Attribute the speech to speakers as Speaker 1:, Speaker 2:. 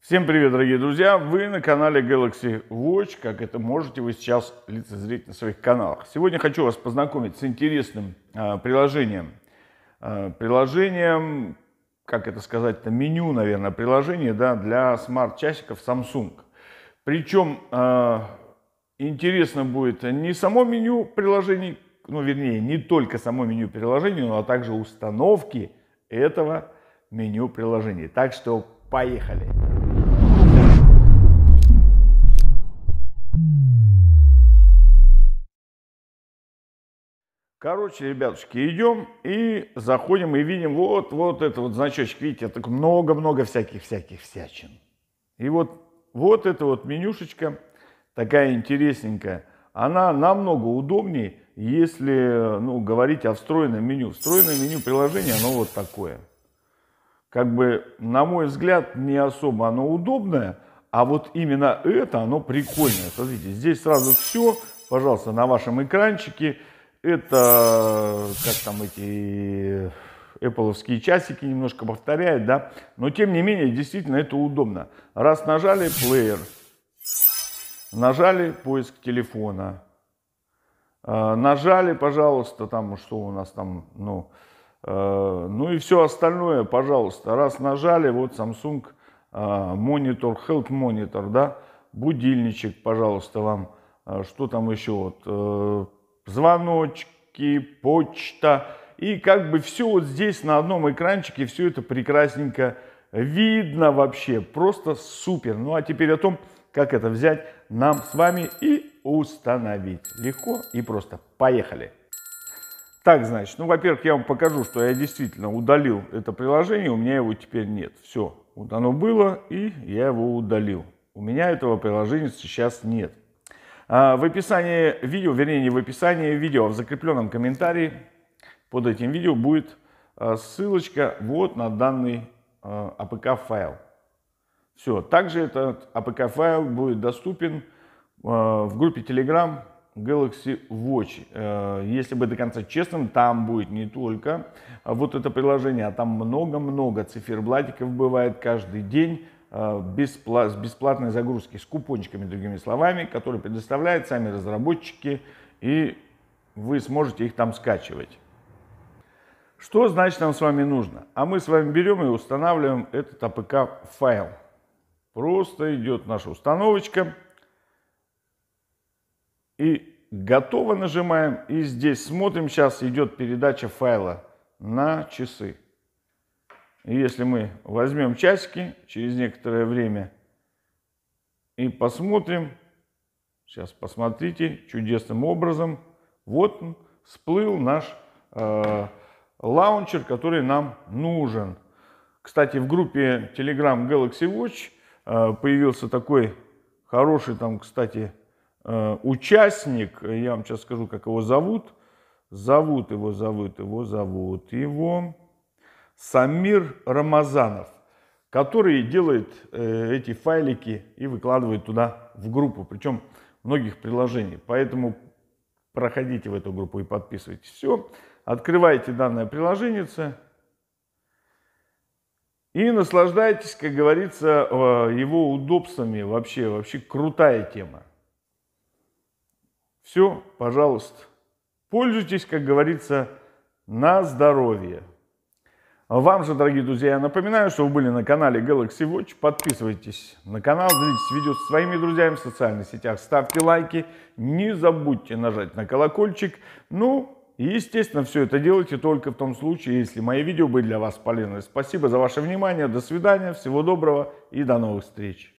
Speaker 1: Всем привет, дорогие друзья! Вы на канале Galaxy Watch, как это можете вы сейчас лицезреть на своих каналах. Сегодня хочу вас познакомить с интересным э, приложением. Э, приложением, как это сказать-то, меню, наверное, приложение да, для смарт-часиков Samsung. Причем э, интересно будет не само меню приложений, ну, вернее, не только само меню приложений, но а также установки этого меню приложений. Так что поехали! Короче, ребятушки, идем и заходим и видим вот, вот это вот значочек, видите, так много-много всяких-всяких всячин. И вот, вот эта вот менюшечка, такая интересненькая, она намного удобнее, если ну, говорить о встроенном меню. Встроенное меню приложения, оно вот такое. Как бы, на мой взгляд, не особо оно удобное, а вот именно это, оно прикольное. Смотрите, здесь сразу все, пожалуйста, на вашем экранчике – это, как там эти Apple часики немножко повторяет, да. Но тем не менее, действительно, это удобно. Раз нажали плеер, нажали поиск телефона, а, нажали, пожалуйста, там, что у нас там, ну, а, ну и все остальное, пожалуйста. Раз нажали, вот Samsung монитор, а, Health Monitor, да, будильничек, пожалуйста, вам, что там еще, вот, э, звоночки, почта. И как бы все вот здесь на одном экранчике, все это прекрасненько видно вообще. Просто супер. Ну а теперь о том, как это взять нам с вами и установить. Легко и просто. Поехали. Так, значит, ну, во-первых, я вам покажу, что я действительно удалил это приложение, у меня его теперь нет. Все, вот оно было, и я его удалил. У меня этого приложения сейчас нет. А, в описании видео, вернее не в описании видео, а в закрепленном комментарии под этим видео будет а, ссылочка вот на данный APK а, файл. Все, также этот APK файл будет доступен в группе Telegram Galaxy Watch. Э, если быть до конца честным, там будет не только вот это приложение, а там много-много циферблатиков бывает каждый день. Э, с бесплатной загрузки, с купончиками, другими словами, которые предоставляют сами разработчики, и вы сможете их там скачивать. Что значит нам с вами нужно? А мы с вами берем и устанавливаем этот APK а файл. Просто идет наша установочка. И готово нажимаем. И здесь смотрим, сейчас идет передача файла на часы. И если мы возьмем часики через некоторое время и посмотрим, сейчас посмотрите, чудесным образом, вот он, всплыл наш э, лаунчер, который нам нужен. Кстати, в группе Telegram Galaxy Watch э, появился такой хороший там, кстати, э, участник. Я вам сейчас скажу, как его зовут. Зовут его, зовут его, зовут его. Самир Рамазанов, который делает э, эти файлики и выкладывает туда в группу, причем многих приложений. Поэтому проходите в эту группу и подписывайтесь. Все, открывайте данное приложение и наслаждайтесь, как говорится, э, его удобствами. Вообще, вообще крутая тема. Все, пожалуйста, пользуйтесь, как говорится, на здоровье. Вам же, дорогие друзья, я напоминаю, что вы были на канале Galaxy Watch. Подписывайтесь на канал, делитесь видео со своими друзьями в социальных сетях, ставьте лайки. Не забудьте нажать на колокольчик. Ну, и, естественно, все это делайте только в том случае, если мои видео были для вас полезны. Спасибо за ваше внимание, до свидания, всего доброго и до новых встреч.